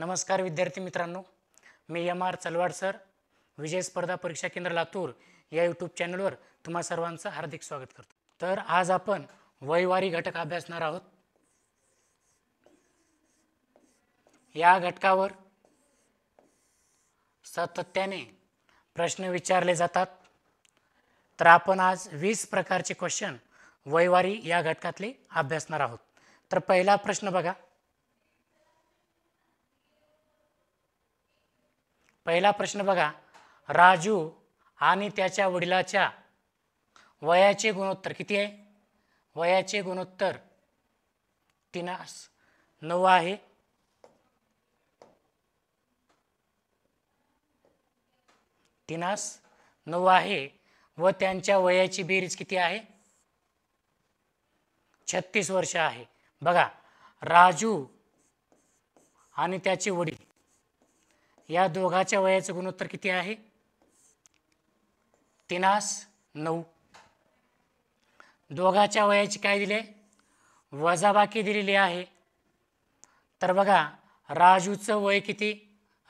नमस्कार विद्यार्थी मित्रांनो मी M R Chalwad sir Vijay स्पर्धा परीक्षा केंद्र लातूर या यूट्यूब चॅनलवर तुम्हा सर्वांचं हार्दिक स्वागत करतो तर आज आपण वैवारी घटक अभ्यासणार आहोत या घटकावर सातत्याने प्रश्न विचारले जातात तर आपण आज वीस प्रकारचे क्वेश्चन वैवारी या घटकातले अभ्यासणार आहोत तर पहिला प्रश्न बघा पहिला प्रश्न बघा राजू आणि त्याच्या वडिलाच्या वयाचे गुणोत्तर किती आहे वयाचे गुणोत्तर तिनास नऊ आहे तिनास नऊ आहे व त्यांच्या वयाची बेरीज किती आहे छत्तीस वर्ष आहे बघा राजू आणि त्याचे वडील या दोघाच्या वयाचं गुणोत्तर किती आहे तिनास नऊ दोघाच्या वयाची काय दिले वजाबाकी दिलेली आहे तर बघा राजूचं वय किती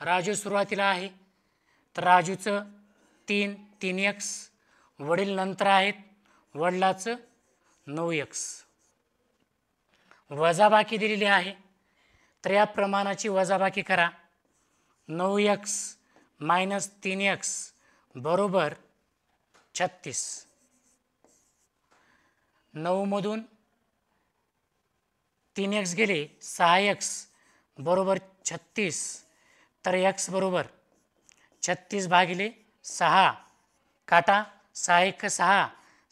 राजू सुरुवातीला आहे तर राजूचं तीन तीन यक्स वडील नंतर आहेत वडिलाचं नऊ यक्स वजाबाकी दिलेली आहे तर या प्रमाणाची वजाबाकी करा नऊ एक्स मायनस तीन एक्स बरोबर छत्तीस नऊमधून तीन एक्स गेले सहा एक्स बरोबर छत्तीस तर एक्स बरोबर छत्तीस भागिले सहा काटा सहा एक सहा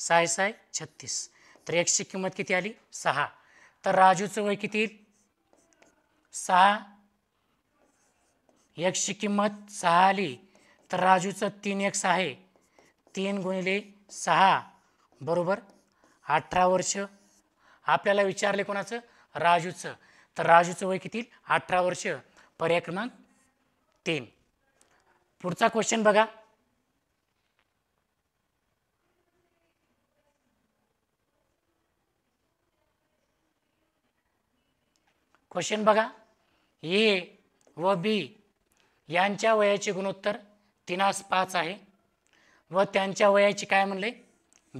सहा सहा छत्तीस तर एक्सची किंमत किती आली सहा तर राजूचं वय किती सहा एकची किंमत सहा आली तर राजूचं तीन एक्स आहे तीन गुणिले सहा बरोबर अठरा वर्ष आपल्याला विचारले कोणाचं राजूचं तर राजूचं वय किती अठरा वर्ष पर्याय क्रमांक तीन पुढचा क्वेश्चन बघा क्वेश्चन बघा ए व बी यांच्या वयाचे गुणोत्तर तिनास पाच आहे व त्यांच्या वयाची काय म्हणले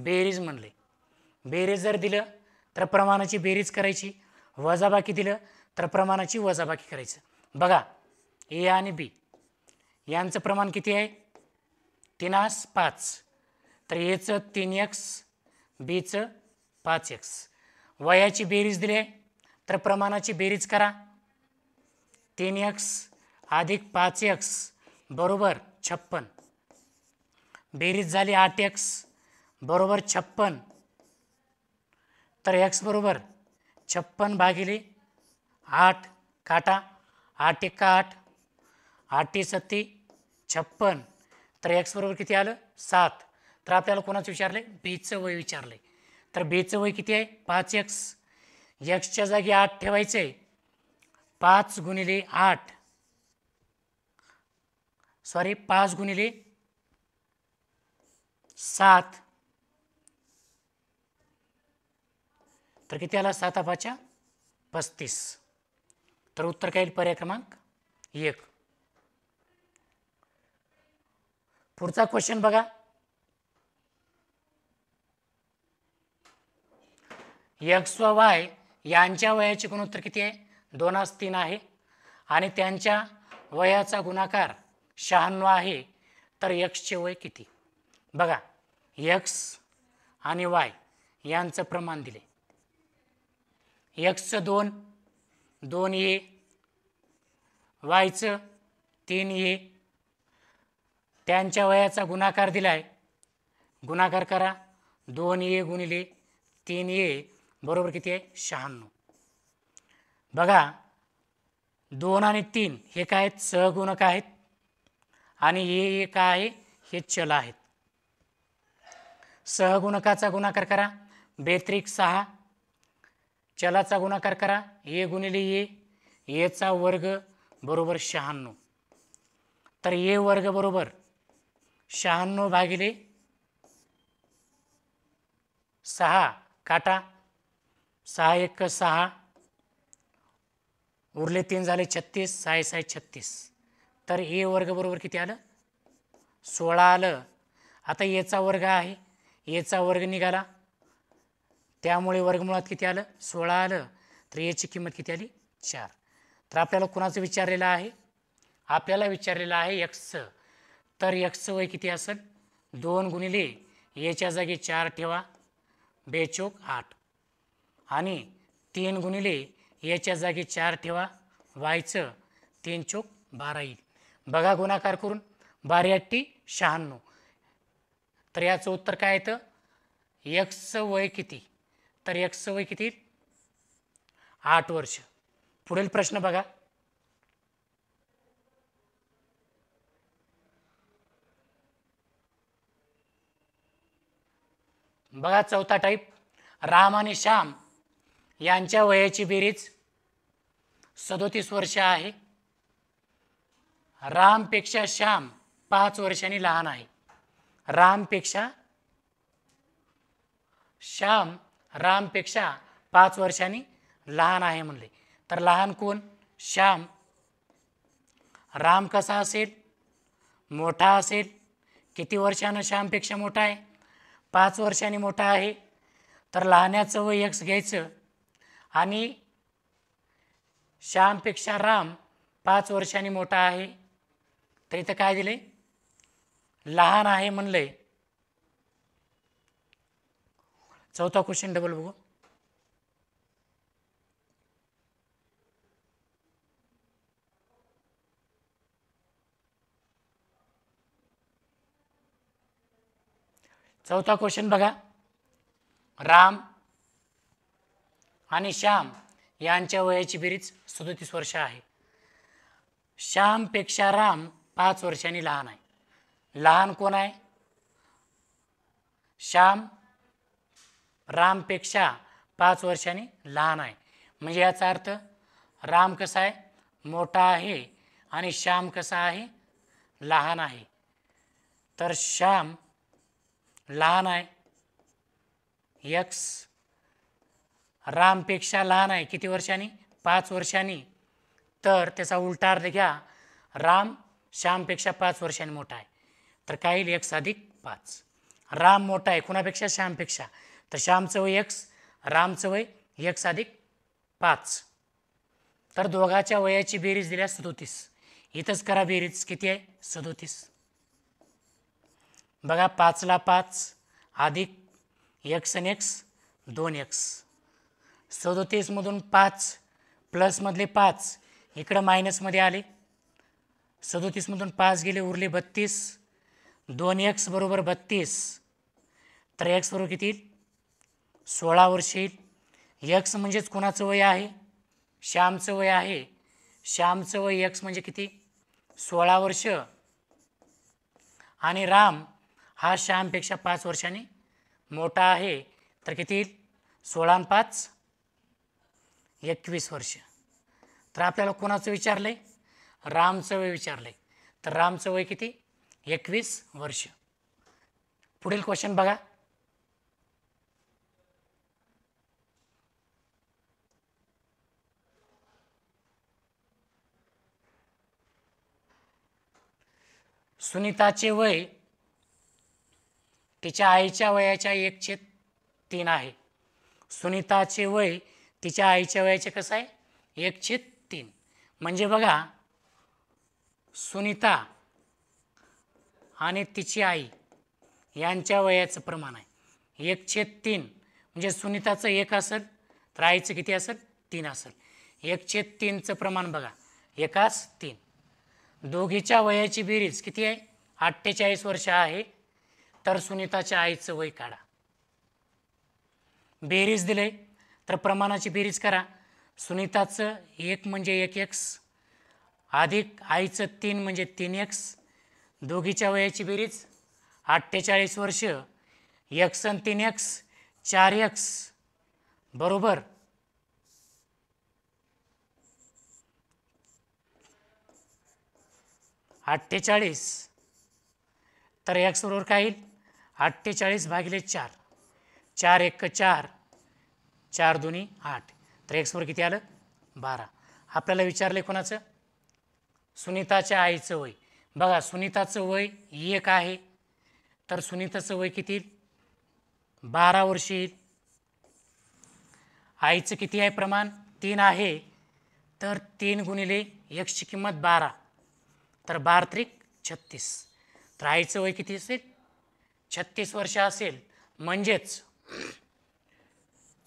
बेरीज म्हणले बेरीज जर दिलं तर प्रमाणाची बेरीज करायची वजाबाकी दिलं तर प्रमाणाची वजाबाकी करायचं बघा ए आणि बी यांचं प्रमाण किती आहे तिनास पाच तर एचं तीन एक्स बीचं पाच एक्स वयाची बेरीज दिली आहे तर प्रमाणाची बेरीज करा तीन एक्स अधिक पाच एक्स बरोबर छप्पन बेरीज झाली आठ एक्स बरोबर छप्पन तर एक्स बरोबर छप्पन भागिले आठ काटा आठ एक्का आठ आठ सत्ती छप्पन तर एक्स बरोबर किती आलं सात तर आपल्याला कोणाचं विचारलं बीचं वय विचारलं तर बीचं वय किती आहे पाच एक्स एक्सच्या जागी आठ ठेवायचं आहे पाच गुणिले आठ सॉरी पाच गुणिले सात तर किती आला सात आपाच्या पस्तीस तर उत्तर काय पर्याय क्रमांक एक पुढचा क्वेश्चन बघा यक्स व वाय यांच्या वयाचे गुणोत्तर किती आहे दोनास तीन आहे आणि त्यांच्या वयाचा गुणाकार शहाण्णव आहे तर यक्सचे वय किती बघा यक्स आणि वाय यांचं प्रमाण दिले यक्सचं दोन दोन ए वायचं तीन ए त्यांच्या वयाचा गुणाकार दिला आहे गुणाकार करा दोन ए गुणिले तीन ए बरोबर किती आहे शहाण्णव बघा दोन आणि तीन हे काय आहेत सहगुणक आहेत आणि हे काय आहे हे चल आहेत सहगुणकाचा गुणाकार करा बेत्रिक सहा चलाचा गुणाकार करा ए गुणिले ए एचा वर्ग बरोबर शहाण्णव तर ए वर्ग बरोबर शहाण्णव भागिले सहा काटा सहा एक सहा उरले तीन झाले छत्तीस सहा सहा छत्तीस तर ए वर्ग बरोबर किती आलं सोळा आलं आता येचा वर्ग आहे येचा वर्ग निघाला त्यामुळे वर्गमुळात किती आलं सोळा आलं तर याची किंमत किती आली चार तर आपल्याला कुणाचं विचारलेलं आहे आपल्याला विचारलेलं आहे एक्सचं तर एक्सचं वय किती असेल दोन गुणिले याच्या जागी चार ठेवा बेचोक आठ आणि तीन गुणिले याच्या जागी चार ठेवा वायचं तीन चोक बारा येईल बघा गुणाकार करून बारेअट्टी शहाण्णव तर याचं उत्तर काय येतं एक्स वय किती तर एक्स वय किती आठ वर्ष पुढील प्रश्न बघा बघा चौथा टाईप राम आणि श्याम यांच्या वयाची बेरीज सदोतीस वर्ष आहे रामपेक्षा श्याम पाच वर्षांनी लहान आहे रामपेक्षा श्याम रामपेक्षा पाच वर्षांनी लहान आहे म्हणले तर लहान कोण श्याम राम कसा असेल मोठा असेल किती वर्षानं श्यामपेक्षा मोठा आहे पाच वर्षांनी मोठा आहे तर लहान्याचं व एक्स घ्यायचं आणि श्यामपेक्षा राम पाच वर्षांनी मोठा आहे तर इथं काय दिले लहान आहे म्हणले चौथा क्वेश्चन डबल बघू चौथा क्वेश्चन बघा राम आणि श्याम यांच्या वयाची बेरीज सदोतीस वर्ष आहे श्यामपेक्षा राम पाच वर्षांनी लहान आहे लहान कोण आहे श्याम रामपेक्षा पाच वर्षांनी लहान आहे म्हणजे याचा अर्थ राम कसा आहे मोठा आहे आणि श्याम कसा आहे लहान आहे तर श्याम लहान आहे यक्स रामपेक्षा लहान आहे किती वर्षांनी पाच वर्षांनी तर त्याचा उलटा अर्थ घ्या राम श्यामपेक्षा पाच वर्षांनी मोठा आहे तर काय येईल एक्स अधिक पाच राम मोठा आहे कुणापेक्षा श्यामपेक्षा तर श्यामचं वय एक्स रामचं वय एक्स अधिक पाच तर दोघाच्या वयाची बेरीज दिल्या सदोतीस इथंच करा बेरीज किती आहे सदोतीस बघा पाचला पाच अधिक एक्स आणि एक्स दोन एक्स सदोतीसमधून पाच प्लसमधले पाच इकडं मायनसमध्ये आले सदोतीसमधून पाच गेले उरले बत्तीस दोन एक्स बरोबर बत्तीस तर एक्स बरोबर किती सोळा वर्ष येईल एक्स म्हणजेच कोणाचं वय आहे श्यामचं वय आहे श्यामचं वय एक्स म्हणजे किती सोळा वर्ष आणि राम हा श्यामपेक्षा पाच वर्षांनी मोठा आहे तर किती सोळा पाच एकवीस वर्ष तर आपल्याला कोणाचं विचारलं आहे रामचं वय विचारलंय तर रामचं वय किती एकवीस वर्ष पुढील क्वेश्चन बघा सुनीताचे वय तिच्या आईच्या वयाच्या एक छेद तीन आहे सुनीताचे वय तिच्या आईच्या वयाचे कसं आहे एक छेद तीन म्हणजे बघा सुनीता आणि तिची आई यांच्या वयाचं प्रमाण आहे छेद तीन म्हणजे सुनीताचं एक असेल तर आईचं किती असेल तीन असेल एकशे तीनचं प्रमाण बघा एकास तीन दोघीच्या वयाची बेरीज किती आहे अठ्ठेचाळीस वर्ष आहे तर सुनीताच्या आईचं वय काढा बेरीज दिले तर प्रमाणाची बेरीज करा सुनीताचं एक म्हणजे एक एक्स अधिक आईचं तीन म्हणजे तीन एक्स दोघीच्या वयाची बेरीज अठ्ठेचाळीस वर्ष एक्स आणि तीन एक्स चार एक्स बरोबर अठ्ठेचाळीस तर एक्स बरोबर काय येईल अठ्ठेचाळीस भागिले चार चार एक चार चार दोन्ही आठ तर एक्सवर किती आलं बारा आपल्याला विचारले कोणाचं सुनीताच्या आईचं वय बघा सुनीताचं वय एक आहे तर सुनीताचं वय किती बारा वर्ष येईल आईचं किती आहे प्रमाण तीन आहे तर तीन गुणिले एकची किंमत बारा तर बार त्रिक छत्तीस तर आईचं वय किती असेल छत्तीस वर्ष असेल म्हणजेच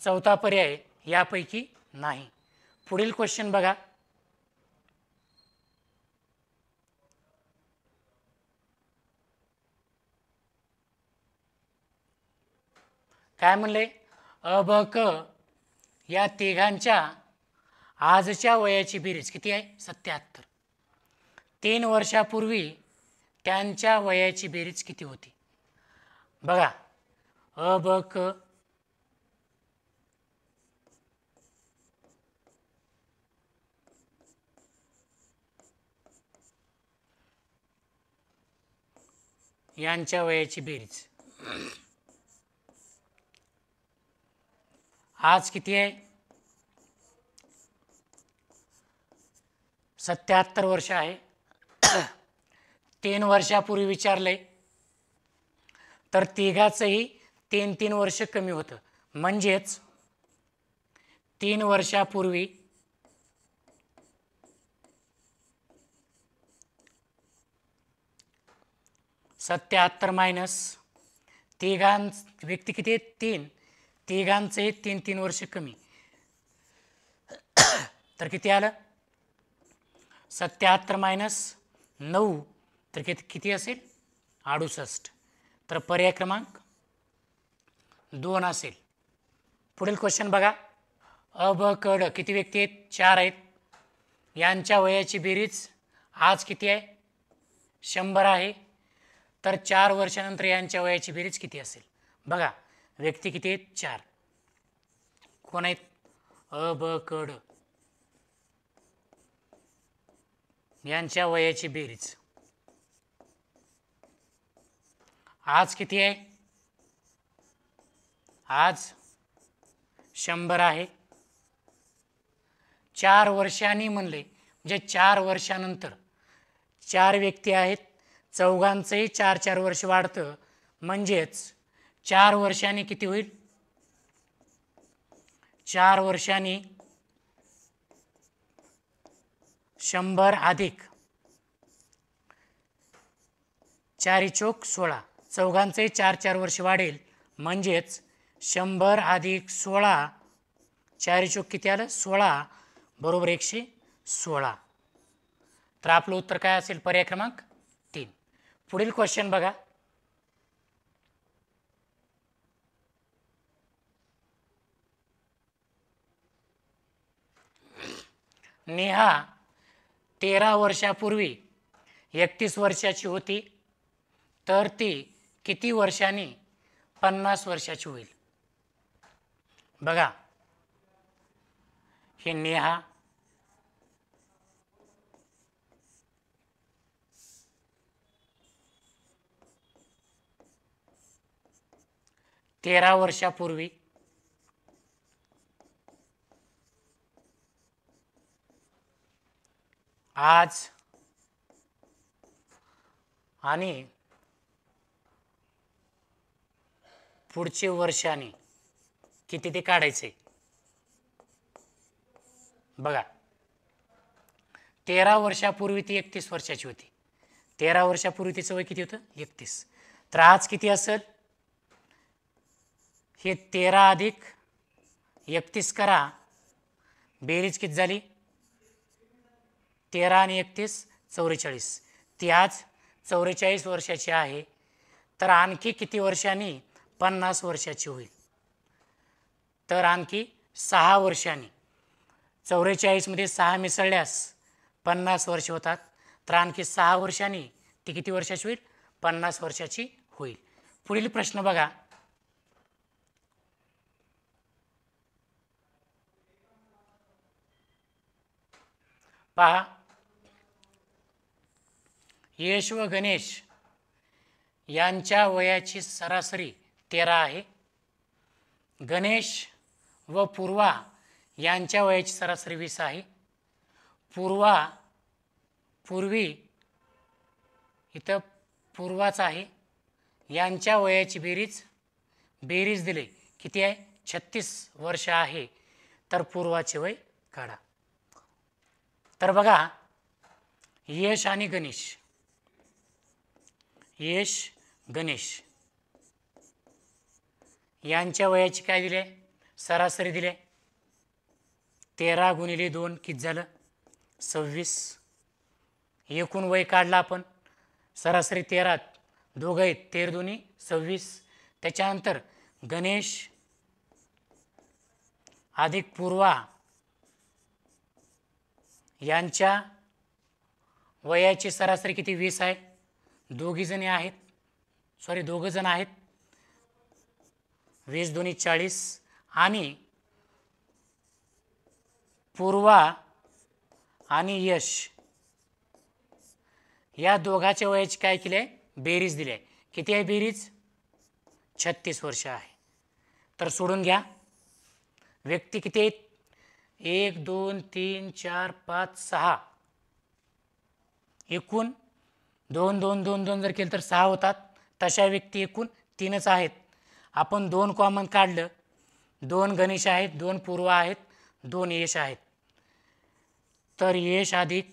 चौथा पर्याय यापैकी नाही पुढील क्वेश्चन बघा काय म्हणले क या तिघांच्या आजच्या वयाची बेरीज किती आहे सत्याहत्तर तीन वर्षापूर्वी त्यांच्या वयाची बेरीज किती होती बघा क यांच्या वयाची बेरीज आज किती आहे सत्याहत्तर वर्ष आहे तीन वर्षापूर्वी विचारले तर तिघाचंही तीन तीन वर्ष कमी होतं म्हणजेच तीन वर्षापूर्वी सत्याहत्तर मायनस तिघां व्यक्ती किती आहेत तीन तिघांचे तीन तीन वर्ष कमी तर किती आलं सत्याहत्तर मायनस नऊ तर किती किती असेल अडुसष्ट तर पर्याय क्रमांक दोन असेल पुढील क्वेश्चन बघा अ ब किती व्यक्ती आहेत चार आहेत यांच्या वयाची बेरीज आज किती आहे शंभर आहे तर चार वर्षानंतर यांच्या वयाची बेरीज किती असेल बघा व्यक्ती किती आहेत चार कोण आहेत अ ब कड यांच्या वयाची बेरीज आज किती आहे आज शंभर आहे चार वर्षांनी म्हणले म्हणजे चार वर्षानंतर चार व्यक्ती आहेत चौघांचंही चार चार वर्ष वाढतं म्हणजेच चार वर्षांनी किती होईल चार वर्षांनी शंभर अधिक चारी चोक सोळा चौघांचे चार चार वर्ष वाढेल म्हणजेच शंभर अधिक सोळा चारी चोक किती आलं सोळा बरोबर एकशे सोळा तर आपलं उत्तर काय असेल पर्याय क्रमांक तीन पुढील क्वेश्चन बघा नेहा तेरा वर्षापूर्वी एकतीस वर्षाची होती तर ती किती वर्षांनी पन्नास वर्षाची होईल बघा हे नेहा तेरा वर्षापूर्वी आज आणि पुढचे वर्षाने किती ते काढायचे बघा तेरा वर्षापूर्वी ती एकतीस वर्षाची होती तेरा वर्षापूर्वी तिचं वय किती होतं एकतीस तर आज किती असेल हे तेरा अधिक एकतीस करा बेरीज किती झाली तेरा आणि एकतीस चौवेचाळीस ती आज चौवेचाळीस वर्षाची आहे तर आणखी किती वर्षांनी पन्नास वर्षाची होईल तर आणखी सहा वर्षांनी चौवेचाळीसमध्ये सहा मिसळल्यास पन्नास वर्ष होतात तर आणखी सहा वर्षांनी ती किती वर्षाची होईल पन्नास वर्षाची होईल पुढील प्रश्न बघा पहा यश व गणेश यांच्या वयाची सरासरी तेरा आहे गणेश व पूर्वा यांच्या वयाची सरासरी वीस आहे पूर्वा पूर्वी इथं पूर्वाच आहे यांच्या वयाची बेरीज बेरीज दिले किती आहे छत्तीस वर्ष आहे तर पूर्वाचे वय काढा तर बघा यश आणि गणेश यश गणेश यांच्या वयाची काय दिले सरासरी दिले तेरा गुणिले दोन किती झालं सव्वीस एकूण वय काढला आपण सरासरी तेरा दोघ आहेत तेर दोन्ही सव्वीस त्याच्यानंतर गणेश अधिक पूर्वा यांच्या वयाची सरासरी किती वीस आहे दोघीजणी आहेत सॉरी दोघंजण आहेत वीस दोन्ही चाळीस आणि पूर्वा आणि यश या दोघाच्या वयाची काय केले आहे बेरीज दिले किती आहे बेरीज छत्तीस वर्ष आहे तर सोडून घ्या व्यक्ती किती आहेत एक दोन तीन चार पाच सहा एकूण दोन दोन दोन दोन जर केलं तर सहा होतात तशा व्यक्ती एकूण तीनच आहेत आपण दोन कॉमन काढलं दोन गणेश आहेत दोन पूर्व आहेत दोन यश आहेत तर यश अधिक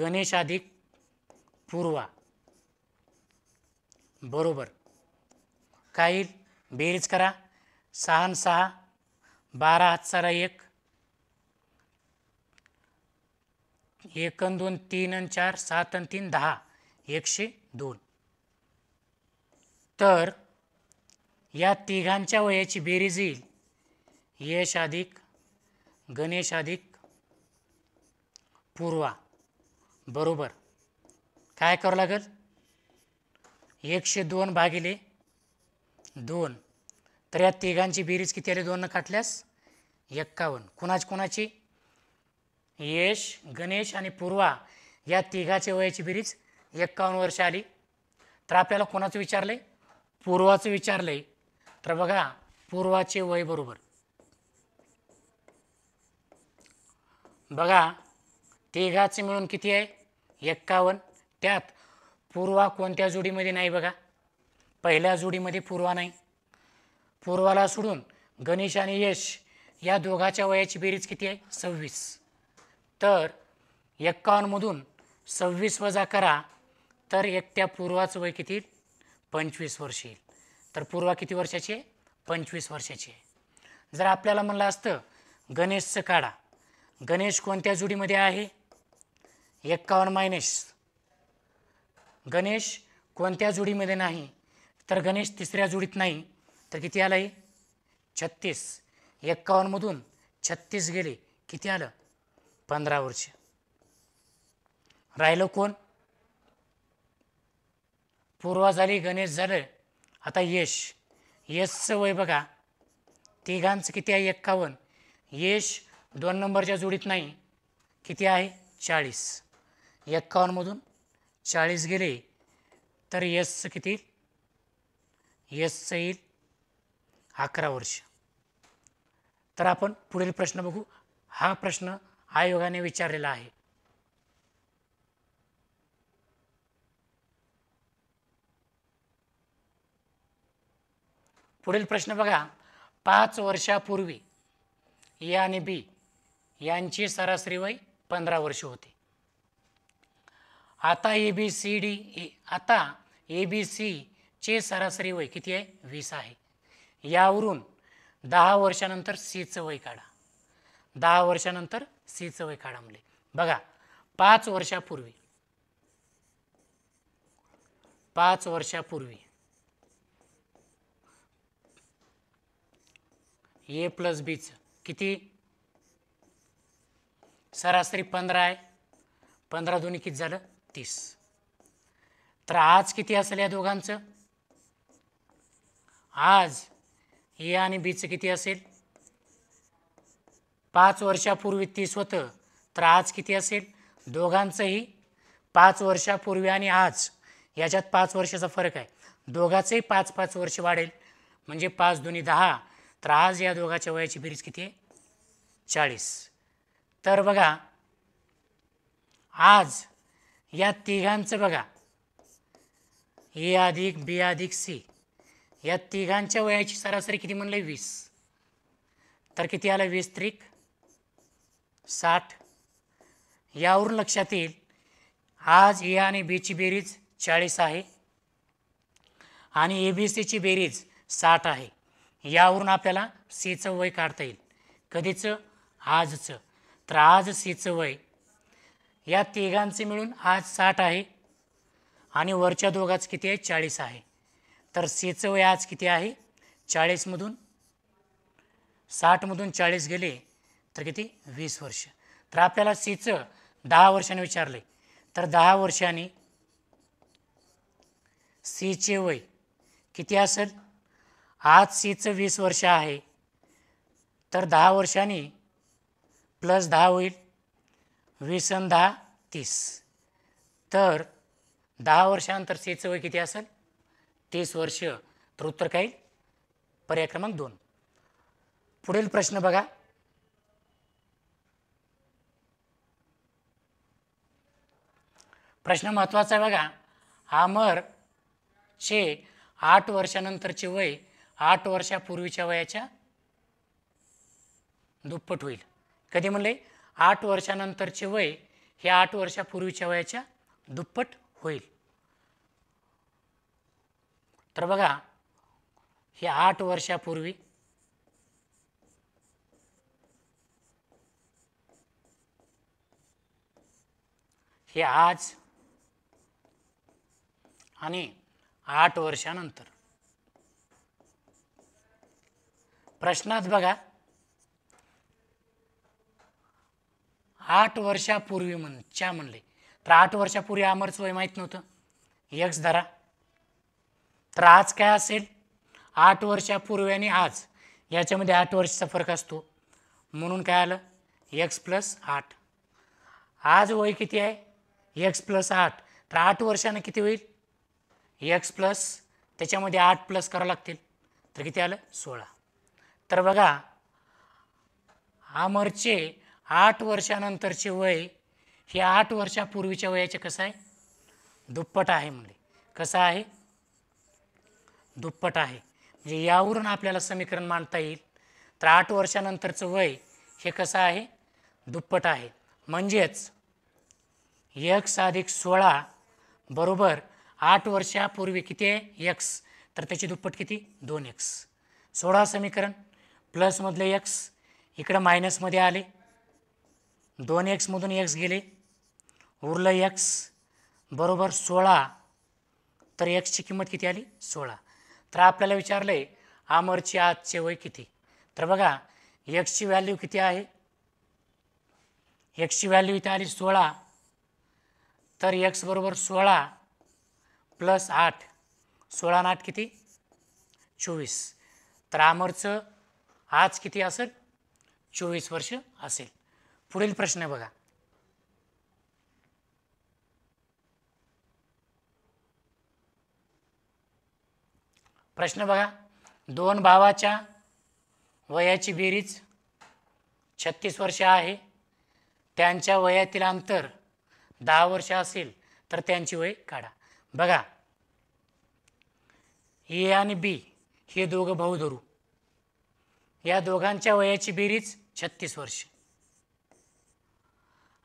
गणेश अधिक पूर्वा बरोबर काही बेरीज करा सहा सहा बारा हात सारा एक एक दोन तीन अन चार सात अन तीन दहा एकशे दोन तर या तिघांच्या वयाची बेरीज येईल यश अधिक गणेश अधिक पूर्वा बरोबर काय करावं लागेल एकशे दोन भागिले दोन तर या तिघांची बेरीज किती आली दोन काटल्यास एक्कावन्न कुणाची कुणाची यश गणेश आणि पूर्वा या तिघाच्या वयाची बेरीज एक्कावन्न वर्ष आली तर आपल्याला कोणाचं विचारलं आहे पूर्वाचं विचारलं आहे तर बघा पूर्वाचे वय बरोबर बघा तिघाचे मिळून किती आहे एक्कावन्न त्यात पूर्वा कोणत्या जोडीमध्ये नाही बघा पहिल्या जोडीमध्ये पूर्वा नाही पूर्वाला सोडून गणेश आणि यश या दोघाच्या वयाची बेरीज किती आहे सव्वीस तर एक्कावन्नमधून सव्वीस वजा करा तर एकट्या पूर्वाचं वय किती पंचवीस वर्ष येईल तर पूर्वा किती वर्षाची आहे पंचवीस वर्षाची आहे जर आपल्याला म्हणलं असतं गणेशचं काढा गणेश कोणत्या जुडीमध्ये आहे एक्कावन्न मायनस गणेश कोणत्या जुडीमध्ये नाही तर गणेश तिसऱ्या जोडीत नाही तर किती आलं आहे छत्तीस एक्कावन्नमधून छत्तीस गेले किती आलं पंधरा वर्ष राहिलं कोण पूर्वा झाली गणेश झालं आता यश यशचं वय बघा तिघांचं किती आहे एक्कावन्न यश दोन नंबरच्या जोडीत नाही किती आहे चाळीस एक्कावन्नमधून चाळीस गेले तर यशचं किती यशचं येईल अकरा वर्ष तर आपण पुढील प्रश्न बघू हा प्रश्न आयोगाने विचारलेला आहे पुढील प्रश्न बघा पाच वर्षापूर्वी ए आणि बी यांची सरासरी वय पंधरा वर्ष होती आता A B C D A आता ए बी सी चे सरासरी वय किती आहे वीस आहे यावरून दहा वर्षानंतर सीचं वय काढा दहा वर्षानंतर सी चवय खाडामले बघा पाच वर्षापूर्वी पाच वर्षापूर्वी ए प्लस बीच किती सरासरी पंधरा आहे पंधरा दोन्ही किती झालं तीस तर आज किती असेल या दोघांचं आज ए आणि बीच किती असेल पाच वर्षापूर्वी तीस होतं तर आज किती असेल दोघांचंही पाच वर्षापूर्वी आणि आज याच्यात पाच वर्षाचा फरक आहे दोघांचंही पाच पाच वर्ष वाढेल म्हणजे पाच दोन्ही दहा तर आज या दोघाच्या वयाची बेरीज किती आहे चाळीस तर बघा आज या तिघांचं बघा ए अधिक बी अधिक सी या तिघांच्या वयाची सरासरी किती म्हणलं वीस तर किती आलं वीस त्रिक साठ यावरून लक्षात येईल आज ए आणि बीची बेरीज चाळीस आहे आणि ए बी सीची बेरीज साठ आहे यावरून आपल्याला सीचं वय काढता येईल कधीचं आजचं तर आज सीचं वय या तिघांचे मिळून आज साठ आहे आणि वरच्या दोघाच किती आहे चाळीस आहे तर सीचं वय आज किती आहे चाळीसमधून साठमधून चाळीस गेले तर किती वीस वर्ष तर आपल्याला सीचं दहा वर्षाने विचारले तर दहा वर्षांनी सीचे वय किती असेल आज सीचं वीस वर्ष आहे तर दहा वर्षांनी प्लस दहा होईल वीस अन दहा तीस तर दहा वर्षानंतर सीचं वय किती असेल तीस वर्ष तर उत्तर काय पर्याय क्रमांक दोन पुढील प्रश्न बघा प्रश्न महत्त्वाचा आहे बघा चे आठ वर्षानंतरचे वय आठ वर्षापूर्वीच्या वयाच्या दुप्पट होईल कधी म्हणले आठ वर्षानंतरचे वय हे आठ वर्षापूर्वीच्या वयाच्या दुप्पट होईल तर बघा हे आठ वर्षापूर्वी हे आज आणि आठ वर्षानंतर प्रश्नात बघा आठ वर्षापूर्वी म्हण च्या म्हणले तर आठ वर्षापूर्वी अमरच वय माहीत नव्हतं यक्स धरा तर आज काय असेल आठ वर्षापूर्वी आणि आज याच्यामध्ये आठ वर्षाचा फरक असतो म्हणून काय आलं एक्स प्लस आठ आज वय किती आहे एक्स प्लस आठ तर आठ वर्षानं किती होईल एक्स प्लस त्याच्यामध्ये आठ प्लस करावं लागतील तर किती आलं सोळा तर बघा आमरचे आठ वर्षानंतरचे वय हे आठ वर्षापूर्वीच्या वयाचे कसं आहे दुप्पट आहे म्हणजे कसं आहे दुप्पट आहे म्हणजे यावरून आपल्याला समीकरण मांडता येईल तर आठ वर्षानंतरचं वय हे कसं आहे दुप्पट आहे म्हणजेच एक अधिक सोळा बरोबर आठ वर्षापूर्वी किती आहे एक्स तर त्याची दुप्पट किती दोन एक्स सोळा समीकरण प्लसमधले एक्स इकडं मायनसमध्ये आले दोन एक्समधून एक्स गेले उरलं एक्स बरोबर सोळा तर एक्सची किंमत किती आली सोळा तर आपल्याला विचारलं आहे आमरची आजचे वय किती तर बघा एक्सची व्हॅल्यू किती आहे एक्सची व्हॅल्यू इथे आली सोळा तर एक्स बरोबर सोळा प्लस आठ सोळा आठ किती चोवीस तर आमरच आज किती असेल चोवीस वर्ष असेल पुढील प्रश्न बघा प्रश्न बघा दोन भावाच्या वयाची बेरीज छत्तीस वर्ष आहे त्यांच्या वयातील अंतर दहा वर्ष असेल तर त्यांची वय काढा बघा ए आणि बी हे दोघं भाऊ धरू या दोघांच्या वयाची बेरीज छत्तीस वर्ष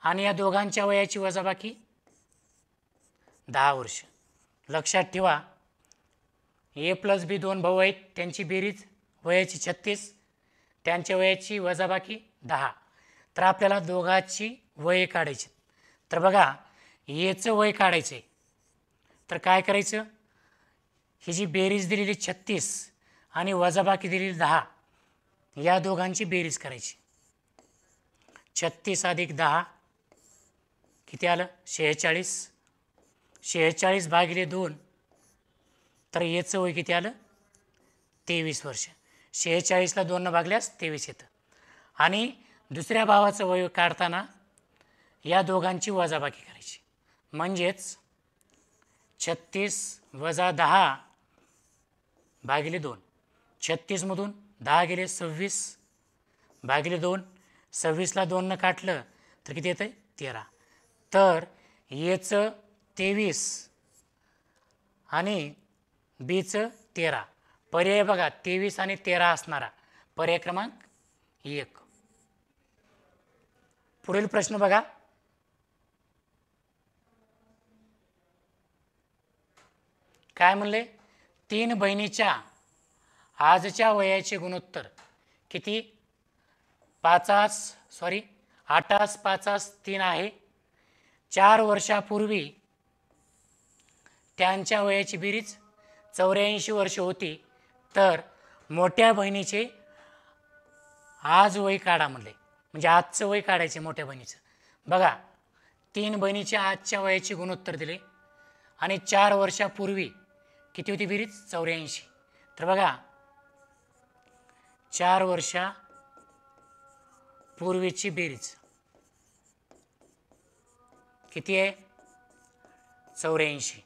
आणि या दोघांच्या वयाची वजाबाकी दहा वर्ष लक्षात ठेवा ए प्लस बी दोन भाऊ आहेत त्यांची बेरीज वयाची छत्तीस त्यांच्या वयाची वजाबाकी दहा तर आपल्याला दोघांची वय काढायची तर बघा एचं वय काढायचं आहे तर काय करायचं ही जी बेरीज दिलेली छत्तीस आणि वजाबाकी दिलेली दहा या दोघांची बेरीज करायची छत्तीस अधिक दहा किती आलं शेहेचाळीस शेहेचाळीस भागिले दोन तर याचं वय किती आलं तेवीस वर्ष शेहेचाळीसला दोननं भागल्यास तेवीस येतं आणि दुसऱ्या भावाचं वय काढताना या दोघांची वजाबाकी करायची म्हणजेच छत्तीस वजा दहा भागिले दोन छत्तीसमधून दहा गेले सव्वीस भागिले दोन सव्वीसला दोननं काटलं तर किती येतं तेरा तर येचं तेवीस आणि बीचं तेरा पर्याय बघा तेवीस आणि तेरा असणारा पर्याय क्रमांक एक पुढील प्रश्न बघा काय म्हणले तीन बहिणीच्या आजच्या वयाचे गुणोत्तर किती पाचास सॉरी आठास पाचास तीन आहे चार वर्षापूर्वी त्यांच्या वयाची बिरीज चौऱ्याऐंशी वर्ष होती तर मोठ्या बहिणीचे आज वय काढा म्हणले म्हणजे आजचं वय काढायचे मोठ्या बहिणीचं बघा तीन बहिणीच्या आजच्या वयाचे गुणोत्तर दिले आणि चार वर्षापूर्वी किती होती बिरीज चौऱ्याऐंशी तर बघा चार वर्षा पूर्वीची बेरीज किती आहे चौऱ्याऐंशी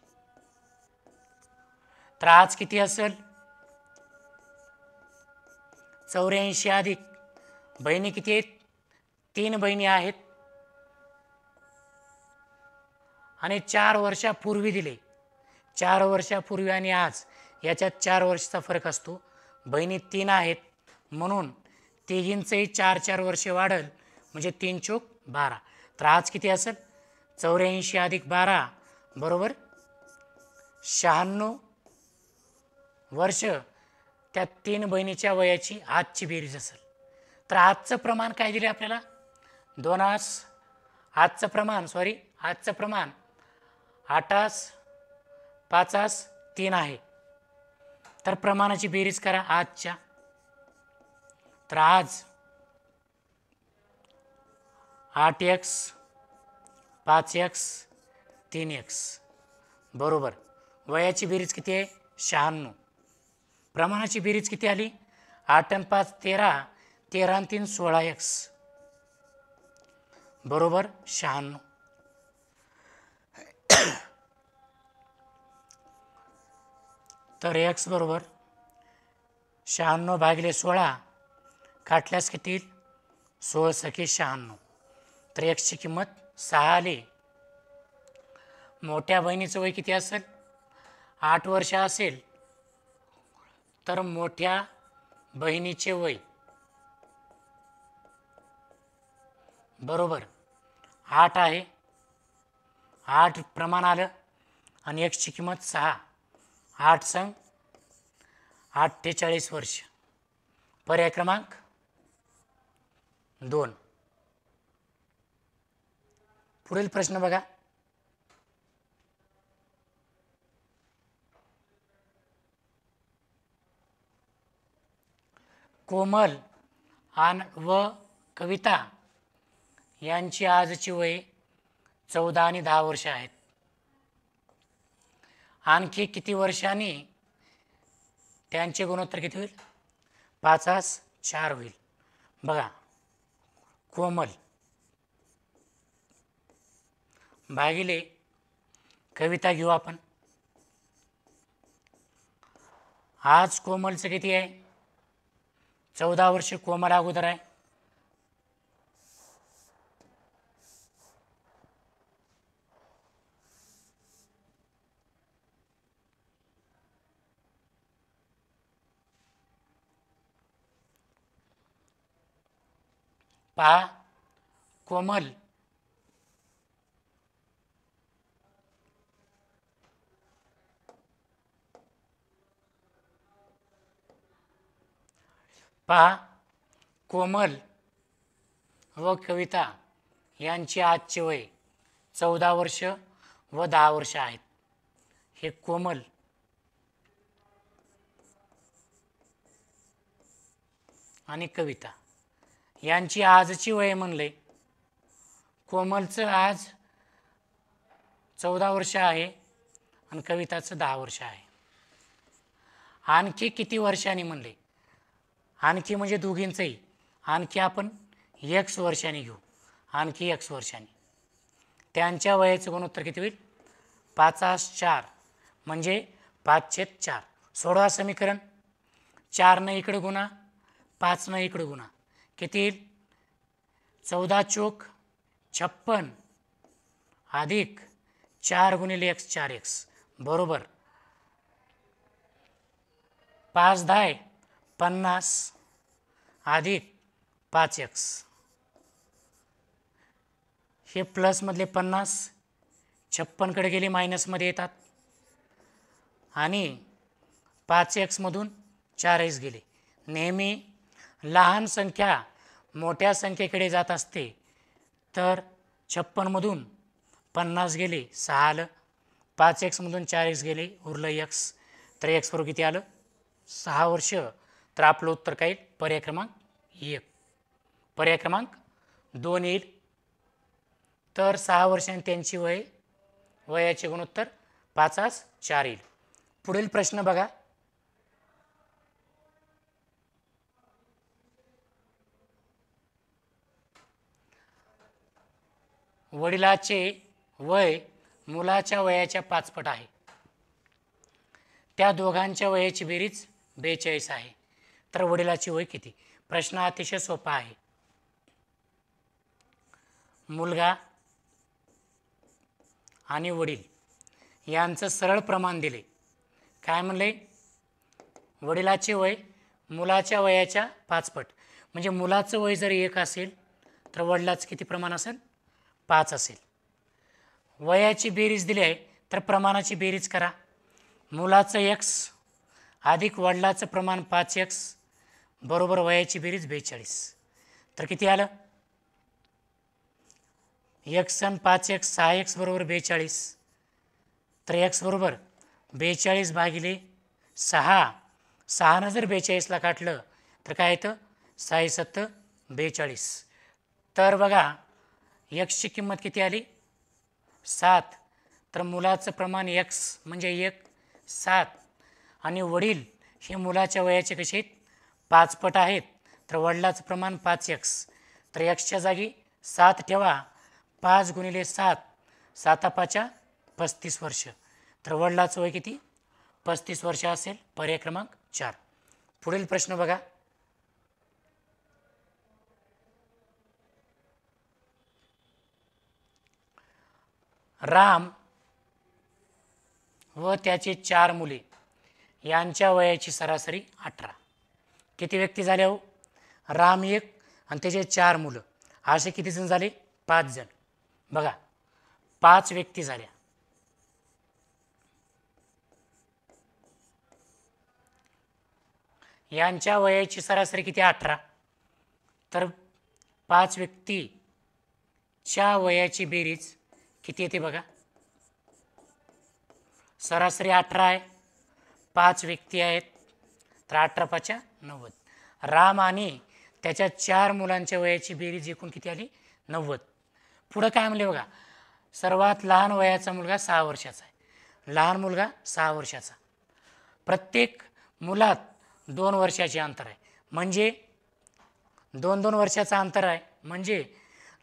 तर आज किती असेल चौऱ्याऐंशी अधिक बहिणी किती आहेत तीन बहिणी आहेत आणि चार वर्षापूर्वी दिले चार वर्षापूर्वी आणि आज याच्यात चार वर्षाचा फरक असतो बहिणी तीन आहेत म्हणून तिघींचंही चार चार वर्षे वाढल म्हणजे तीन चोक बारा तर आज किती असेल चौऱ्याऐंशी अधिक बारा बरोबर शहाण्णव वर्ष त्या तीन बहिणीच्या वयाची आजची बेरीज असेल तर आजचं प्रमाण काय दिले आपल्याला दोनास आजचं प्रमाण सॉरी आजचं प्रमाण आठास पाचास तीन आहे तर प्रमाणाची बेरीज करा आजच्या तर आज आठ एक्स पाच एक्स तीन एक्स बरोबर वयाची बेरीज किती आहे शहाण्णव प्रमाणाची बेरीज किती आली आठ आणि पाच तेरा तेरा आणि तीन सोळा एक्स बरोबर शहाण्णव तर एक्स बरोबर शहाण्णव भागिले सोळा काटल्यास किती सोळ सखी शहाण्णव तर एक्सची किंमत सहा आली मोठ्या बहिणीचं वय किती असेल आठ वर्ष असेल तर मोठ्या बहिणीचे वय बरोबर आठ आहे आठ प्रमाण आलं आणि एक्सची किंमत सहा आठ आठ अठ्ठेचाळीस वर्ष पर्याय क्रमांक दोन पुढील प्रश्न बघा कोमल आन व कविता यांची आजची वय चौदा आणि दहा वर्ष आहेत आणखी किती वर्षांनी त्यांचे गुणोत्तर किती होईल पाचास चार होईल बघा कोमल भागिले कविता घेऊ आपण आज कोमलचं किती आहे चौदा वर्ष कोमल अगोदर आहे पहा कोमल पहा कोमल व कविता यांची आजचे वय चौदा वर्ष व दहा वर्ष आहेत हे कोमल आणि कविता यांची आजची वय म्हणले कोमलचं आज चौदा वर्ष आहे आणि कविताचं दहा वर्ष आहे आणखी किती वर्षांनी म्हणले आणखी म्हणजे दोघींचंही आणखी आपण एक वर्षांनी घेऊ आणखी एक्स वर्षांनी त्यांच्या वयाचं गुणोत्तर किती होईल पाचास चार म्हणजे पाचशे चार सोळा समीकरण चारनं इकडं गुन्हा पाचनं इकडं गुणा किती चौदा चोक छप्पन अधिक चार गुणिले एक्स चार एक्स बरोबर पाच धाय पन्नास अधिक पाच एक्स हे प्लसमधले पन्नास छप्पनकडे गेले मायनसमध्ये येतात आणि पाच एक्समधून चार एक्स गेले नेहमी लहान संख्या मोठ्या संख्येकडे जात असते तर छप्पनमधून पन्नास गेले सहा आलं पाच एक्समधून चार एक्स गेले उरलं एक्स तर एक्सवर किती आलं सहा वर्ष तर आपलं उत्तर काय पर्याय क्रमांक एक पर्याय क्रमांक दोन येईल तर सहा वर्षांनी त्यांची वय वयाचे गुणोत्तर पाचास चार येईल पुढील प्रश्न बघा वडिलाचे वय मुलाच्या वयाच्या पाचपट आहे त्या दोघांच्या वयाची बेरीज बेचाळीस आहे तर वडिलाची वय किती प्रश्न अतिशय सोपा आहे मुलगा आणि वडील यांचं सरळ प्रमाण दिले काय म्हणले वडिलाचे वय मुलाच्या वयाच्या पाचपट म्हणजे मुलाचं वय जर एक असेल तर वडिलाचं किती प्रमाण असेल पाच असेल वयाची बेरीज दिली आहे तर प्रमाणाची बेरीज करा मुलाचं एक्स अधिक वडिलाचं प्रमाण पाच एक्स बरोबर वयाची बेरीज बेचाळीस तर किती आलं एक्स अन पाच एक्स सहा एक्स बरोबर बेचाळीस तर एक्स बरोबर बेचाळीस भागिले सहा सहानं जर बेचाळीसला काटलं तर काय येतं सहा सत्त बेचाळीस तर बघा एक्सची किंमत किती आली सात तर मुलाचं प्रमाण एक्स म्हणजे एक सात आणि वडील हे मुलाच्या वयाचे कसे आहेत पाचपट आहेत तर वडिलाचं प्रमाण पाच एक्स तर एक्सच्या जागी सात ठेवा पाच गुणिले सात पाचा पस्तीस वर्ष तर वडिलाचं वय किती पस्तीस वर्ष असेल पर्याय क्रमांक चार पुढील प्रश्न बघा राम व त्याचे चार मुले यांच्या वयाची सरासरी अठरा किती व्यक्ती झाले हो राम एक आणि त्याचे चार मुलं असे किती जण झाले पाच जण बघा पाच व्यक्ती झाल्या यांच्या वयाची सरासरी किती अठरा तर पाच व्यक्तीच्या वयाची बेरीज किती येते बघा सरासरी अठरा आहे पाच व्यक्ती आहेत तर अठरा पाच नव्वद राम आणि त्याच्या चार मुलांच्या वयाची बेरीज एकूण किती आली नव्वद पुढं काय म्हणले बघा सर्वात लहान वयाचा मुलगा सहा वर्षाचा आहे लहान मुलगा सहा वर्षाचा प्रत्येक मुलात दोन वर्षाचे अंतर आहे म्हणजे दोन दोन वर्षाचा अंतर आहे म्हणजे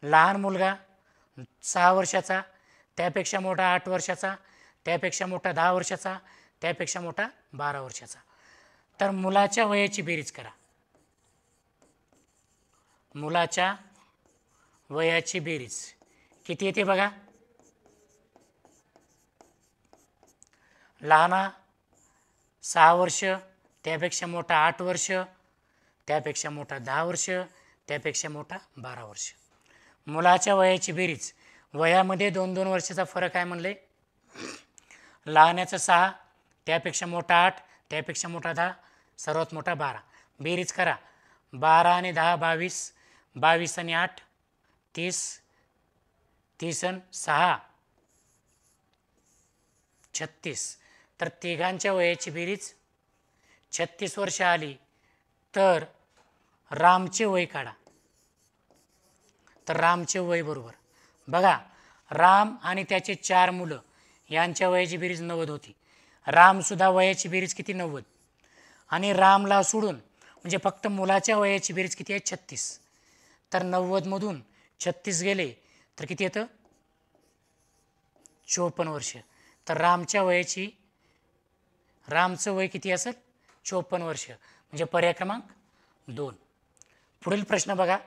लहान मुलगा सहा वर्षाचा त्यापेक्षा मोठा आठ वर्षाचा त्यापेक्षा मोठा दहा वर्षाचा त्यापेक्षा मोठा बारा वर्षाचा तर मुलाच्या वयाची बेरीज करा मुलाच्या वयाची बेरीज किती येते बघा लहाना सहा वर्ष त्यापेक्षा मोठा आठ वर्ष त्यापेक्षा मोठा दहा वर्ष त्यापेक्षा मोठा बारा वर्ष मुलाच्या वयाची बेरीज वयामध्ये दोन दोन वर्षाचा फरक आहे म्हणले लहानाचं सहा त्यापेक्षा मोठा आठ त्यापेक्षा मोठा दहा सर्वात मोठा बारा बेरीज करा बारा आणि दहा बावीस बावीस आणि आठ तीस तीस आणि सहा छत्तीस तर तिघांच्या वयाची बेरीज छत्तीस वर्ष आली तर रामचे वय काढा तर रामचे वय बरोबर बघा राम आणि त्याचे चार मुलं यांच्या वयाची बेरीज नव्वद होती रामसुद्धा वयाची बेरीज किती नव्वद आणि रामला सोडून म्हणजे फक्त मुलाच्या वयाची बेरीज किती आहे छत्तीस तर नव्वदमधून छत्तीस गेले तर किती येतं चोपन्न वर्ष तर रामच्या वयाची रामचं वय किती असेल चोपन्न वर्ष म्हणजे पर्याय क्रमांक दोन पुढील प्रश्न बघा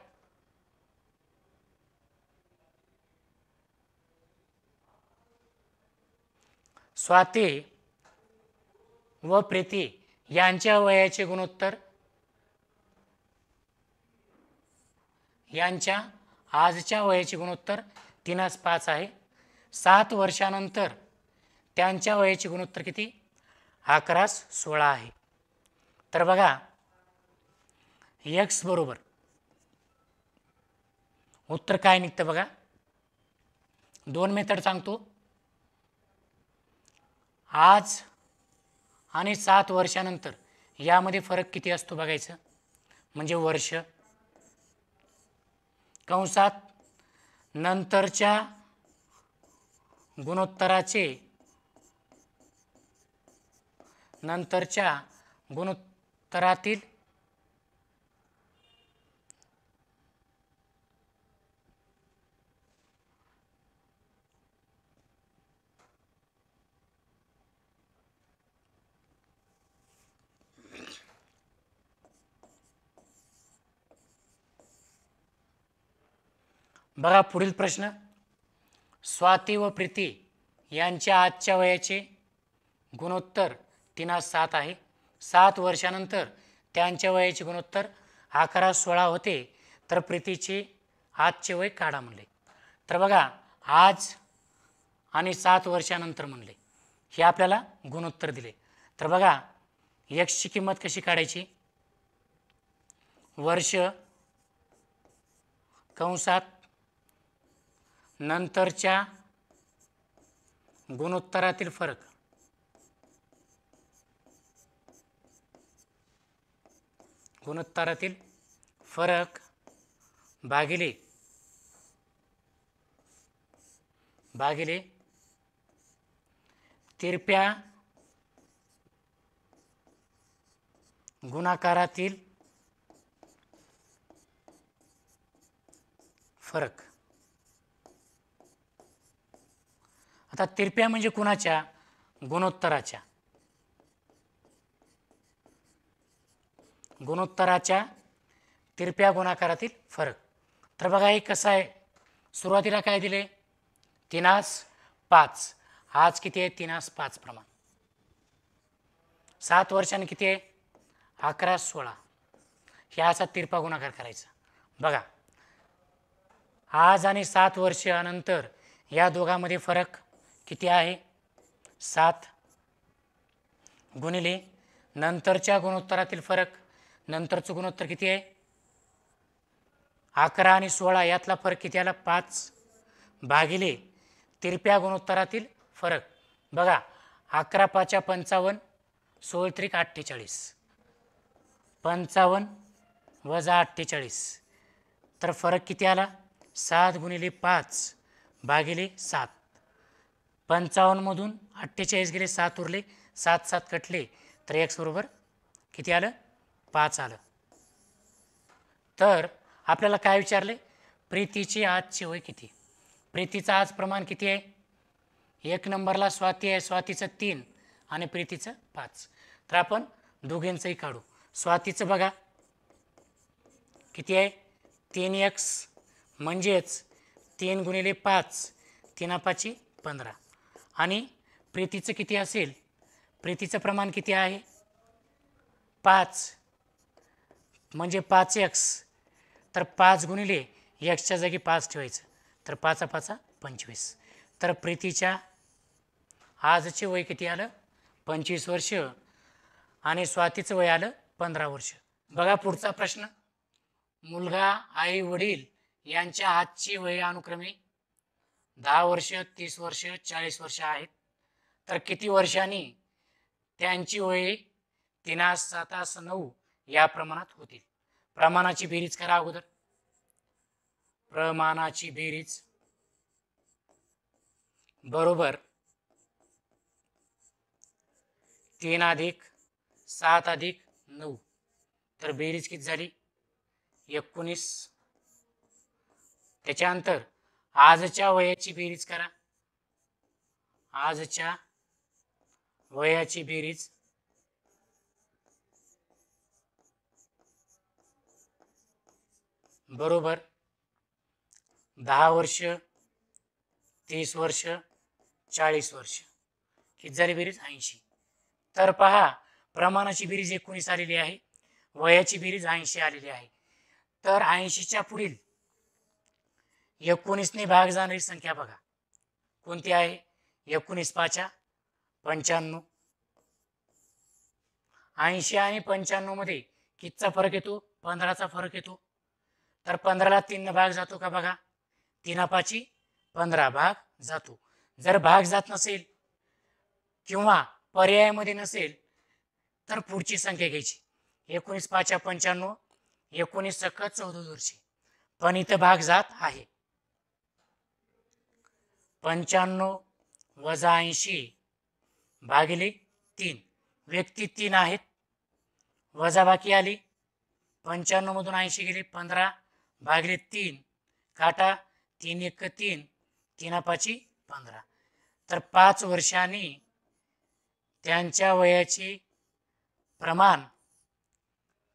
स्वाती व प्रीती यांच्या वयाचे गुणोत्तर यांच्या आजच्या वयाचे गुणोत्तर तीनास पाच आहे सात वर्षानंतर त्यांच्या वयाचे गुणोत्तर किती अकरास सोळा आहे तर बघा यक्स बरोबर उत्तर काय निघतं बघा दोन मेथड सांगतो आज आणि सात वर्षानंतर यामध्ये फरक किती असतो बघायचं म्हणजे वर्ष कंसात नंतरच्या गुणोत्तराचे नंतरच्या गुणोत्तरातील बघा पुढील प्रश्न स्वाती व प्रीती यांच्या आजच्या वयाचे गुणोत्तर तिना सात आहे सात वर्षानंतर त्यांच्या वयाचे गुणोत्तर अकरा सोळा होते तर प्रीतीचे आजचे वय काढा म्हणले तर बघा आज आणि सात वर्षानंतर म्हणले हे आपल्याला गुणोत्तर दिले तर बघा यक्षची किंमत कशी काढायची वर्ष कंसात नंतरच्या गुणोत्तरातील फरक गुणोत्तरातील फरक भागिले भागिले तिरप्या गुणाकारातील फरक आता तिरप्या म्हणजे कुणाच्या गुणोत्तराच्या गुणोत्तराच्या तिरप्या गुणाकारातील फरक तर बघा हे कसं आहे सुरुवातीला काय दिले तिनास पाच आज किती आहे तिनास पाच प्रमाण सात वर्षाने किती आहे अकरा सोळा ह्याचा असा तिरपा गुणाकार करायचा बघा आज आणि सात वर्षानंतर या दोघांमध्ये फरक किती आहे सात गुणिले नंतरच्या गुणोत्तरातील फरक नंतरचं गुणोत्तर किती आहे अकरा आणि सोळा यातला फरक किती आला पाच भागिले तिरप्या गुणोत्तरातील फरक बघा अकरा पाचा पंचावन्न सोळ त्रिक अठ्ठेचाळीस पंचावन्न वजा अठ्ठेचाळीस तर फरक किती आला सात गुणिले पाच भागिले सात पंचावन्नमधून अठ्ठेचाळीस गेले सात उरले सात सात कटले तर एक्सबरोबर किती आलं पाच आलं तर आपल्याला काय विचारले प्रीतीची आजची वय किती प्रीतीचं आज प्रमाण किती आहे एक नंबरला स्वाती आहे स्वातीचं तीन आणि प्रीतीचं पाच तर आपण दोघींचंही काढू स्वातीचं बघा किती आहे तीन एक्स म्हणजेच तीन गुणिले पाच तीनापाची पंधरा आणि प्रीतीचं किती असेल प्रीतीचं प्रमाण किती आहे पाच म्हणजे पाच एक्स तर पाच गुणिले एक्सच्या जागी पाच ठेवायचं तर पाचा पाचा पंचवीस तर प्रीतीच्या आजचे वय किती आलं पंचवीस वर्ष आणि स्वातीचं वय आलं पंधरा वर्ष बघा पुढचा प्रश्न मुलगा आई वडील यांच्या आजची वय अनुक्रमे दहा वर्ष तीस वर्ष चाळीस वर्ष आहेत तर किती वर्षांनी त्यांची वय तीनास सातास नऊ या प्रमाणात होतील प्रमाणाची बेरीज करा अगोदर प्रमाणाची बेरीज बरोबर तीन अधिक सात अधिक नऊ तर बेरीज किती झाली एकोणीस त्याच्यानंतर आजच्या वयाची बेरीज करा आजच्या वयाची बेरीज बरोबर दहा वर्ष तीस वर्ष चाळीस वर्ष किती झाली बेरीज ऐंशी तर पहा प्रमाणाची बेरीज एकोणीस आलेली आहे वयाची बेरीज ऐंशी आलेली आहे तर ऐंशीच्या पुढील एकोणीसने भाग जाणारी संख्या बघा कोणती आहे एकोणीस पाचा पंच्याण्णव ऐंशी आणि पंच्याण्णव मध्ये कितचा फरक येतो पंधराचा फरक येतो तर पंधराला तीन भाग जातो का बघा तीनापाची पंधरा भाग जातो जर भाग जात नसेल किंवा पर्यायामध्ये नसेल तर पुढची संख्या घ्यायची एकोणीस पाचा पंच्याण्णव एकोणीस सक्क चौदा दोनशे पण इथं भाग जात आहे पंच्याण्णव वजा ऐंशी भागिले तीन व्यक्ती तीन आहेत वजाबाकी आली पंच्याण्णवमधून ऐंशी गेले पंधरा भागिले तीन काटा तीन एक तीन तीनापाची पंधरा तर पाच वर्षांनी त्यांच्या वयाचे प्रमाण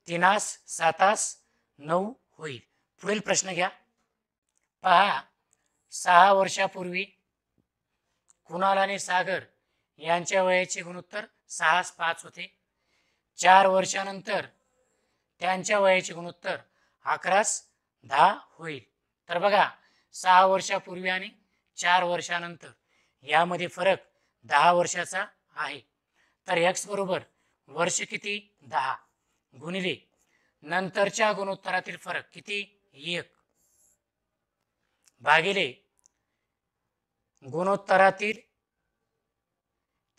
तीनास सातास नऊ होईल पुढील प्रश्न घ्या पहा सहा वर्षापूर्वी कुणाल आणि सागर यांच्या वयाचे गुणोत्तर सहाच पाच होते चार वर्षानंतर त्यांच्या वयाचे गुणोत्तर अकरास दहा होईल तर बघा सहा वर्षापूर्वी आणि चार वर्षानंतर यामध्ये फरक दहा वर्षाचा आहे तर एक्स बरोबर वर्ष किती दहा गुणिले नंतरच्या गुणोत्तरातील फरक किती एक भागिले गुणोत्तरातील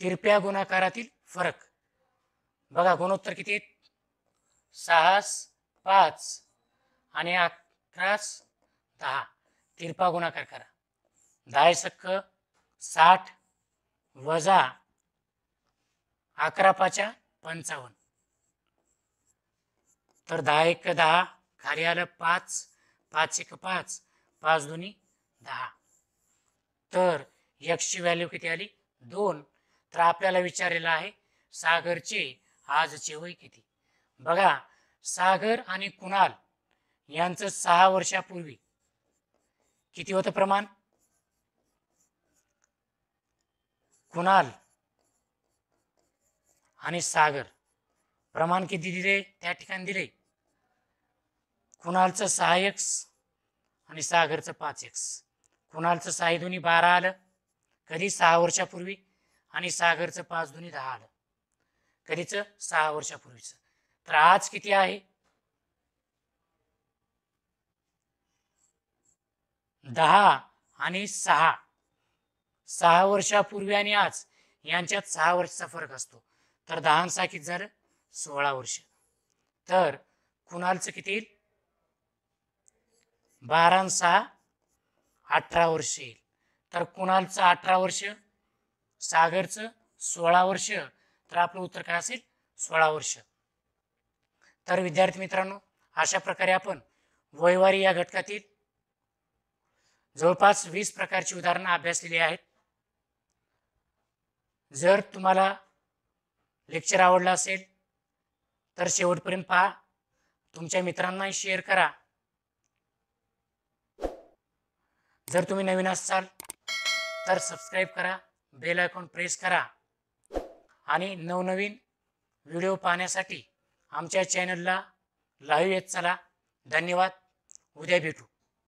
तिरप्या गुणाकारातील फरक बघा गुणोत्तर किती सहास पाच आणि अकरा दहा तिरपा गुणाकार करा दहा सक्क साठ वजा अकरा पाच्या पंचावन्न तर दहा एक दहा खाली आलं पाच पाच एक पाच पाच दोन्ही दहा तर ची व्हॅल्यू किती आली दोन तर आपल्याला विचारलेलं आहे सागरचे आजचे वय किती बघा सागर आणि कुणाल यांचं सहा वर्षापूर्वी किती होतं प्रमाण कुणाल आणि सागर प्रमाण किती दिले त्या ठिकाणी दिले कुणालचं सहा एक्स आणि सागरचं पाच एक्स कुणालचं साई दोन्ही बारा आलं कधी सहा वर्षापूर्वी आणि सागरचं पाच दोन्ही दहा आलं कधीचं सहा वर्षापूर्वीचं तर आज किती आहे दहा आणि सहा सहा वर्षापूर्वी आणि आज यांच्यात सहा वर्षाचा फरक असतो तर दहा सहा किती झालं सोळा वर्ष तर कुणालचं किती बारा सहा अठरा वर्ष येईल तर कुणालचं अठरा वर्ष सागरचं सोळा वर्ष तर आपलं उत्तर काय असेल सोळा वर्ष तर विद्यार्थी मित्रांनो अशा प्रकारे आपण वयवारी या घटकातील जवळपास वीस प्रकारची उदाहरणं अभ्यासलेली आहेत जर तुम्हाला लेक्चर आवडलं असेल तर शेवटपर्यंत पहा तुमच्या मित्रांनाही शेअर करा जर तुम्ही नवीन असाल तर सबस्क्राईब करा बेल आयकॉन प्रेस करा आणि नवनवीन व्हिडिओ पाहण्यासाठी आमच्या चॅनलला लाईव्ह येत चला धन्यवाद उद्या भेटू